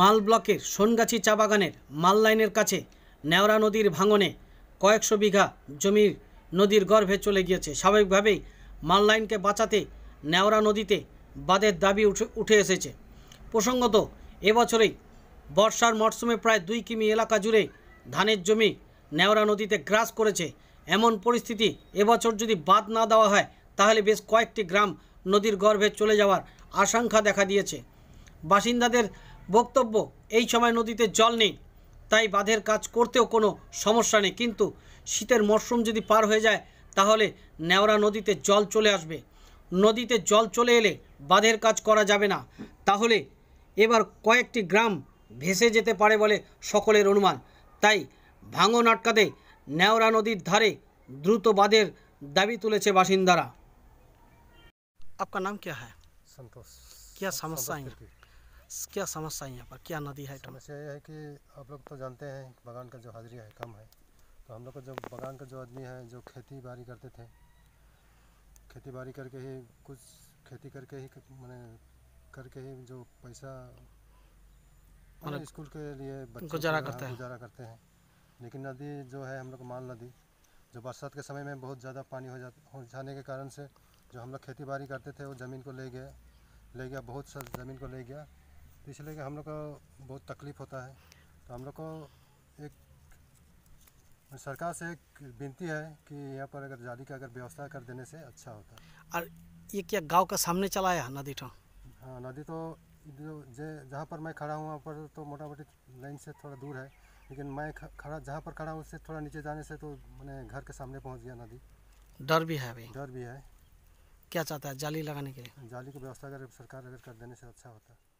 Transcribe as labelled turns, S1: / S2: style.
S1: মাল ব্লকের সোনগাছি চা বাগানের মাল লাইনের কাছে নেওরা নদীর ভাঙনে কয়েকশো বিঘা জমির নদীর গর্ভে চলে গিয়েছে স্বাভাবিকভাবেই মাল লাইনকে বাঁচাতে নেওরা নদীতে বাদের দাবি উঠে উঠে এসেছে প্রসঙ্গত এবছরেই বর্ষার মরশুমে প্রায় দুই কিমি এলাকা জুড়ে ধানের জমি নেওরা নদীতে গ্রাস করেছে এমন পরিস্থিতি এবছর যদি বাদ না দেওয়া হয় তাহলে বেশ কয়েকটি গ্রাম নদীর গর্ভে চলে যাওয়ার আশঙ্কা দেখা দিয়েছে বাসিন্দাদের বক্তব্য এই সময় নদীতে জল নেই তাই বাঁধের কাজ করতেও কোনো সমস্যা নেই কিন্তু শীতের মরশুম যদি পার হয়ে যায় তাহলে নেওরা নদীতে জল চলে আসবে নদীতে জল চলে এলে বাঁধের কাজ করা যাবে না তাহলে এবার কয়েকটি গ্রাম ভেসে যেতে পারে বলে সকলের অনুমান তাই ভাঙন আটকাতে নেওরা নদীর ধারে দ্রুত বাঁধের দাবি তুলেছে বাসিন্দারা
S2: আপনার নাম কে হ্যাঁ সন্তোষ কে সমস্যা क्या समस्या है यहाँ पर क्या नदी है समस्या ये है कि आप लोग तो जानते हैं बागान का जो हाजिरी है कम है तो हम लोग का जो बागान का जो आदमी है जो खेती बाड़ी करते थे खेती बाड़ी करके ही कुछ खेती करके ही मैंने करके ही जो पैसा
S1: स्कूल के लिए गुजारा करते हैं गुजारा
S2: करते हैं लेकिन नदी जो है हम लोग माल नदी जो बरसात के समय में बहुत ज़्यादा पानी हो हो जाने के कारण से जो हम लोग खेती बाड़ी करते थे वो ज़मीन को ले गया ले गया बहुत सा ज़मीन को ले गया इसलिए कि हम लोग को बहुत तकलीफ़ होता है तो हम लोग को एक सरकार से एक विनती है कि यहाँ पर अगर जाली का अगर व्यवस्था कर देने से अच्छा होता है और ये क्या गांव का सामने चला है नदी ठो तो? हाँ नदी तो जो जहाँ पर मैं खड़ा हूँ वहाँ पर तो मोटा मोटी लाइन से थोड़ा दूर है लेकिन मैं खड़ा जहाँ पर खड़ा हूँ उससे थोड़ा नीचे जाने से तो मैंने घर के सामने पहुँच गया नदी डर भी है भाई डर भी है क्या चाहता है जाली लगाने के लिए जाली की व्यवस्था अगर सरकार अगर कर देने से अच्छा होता है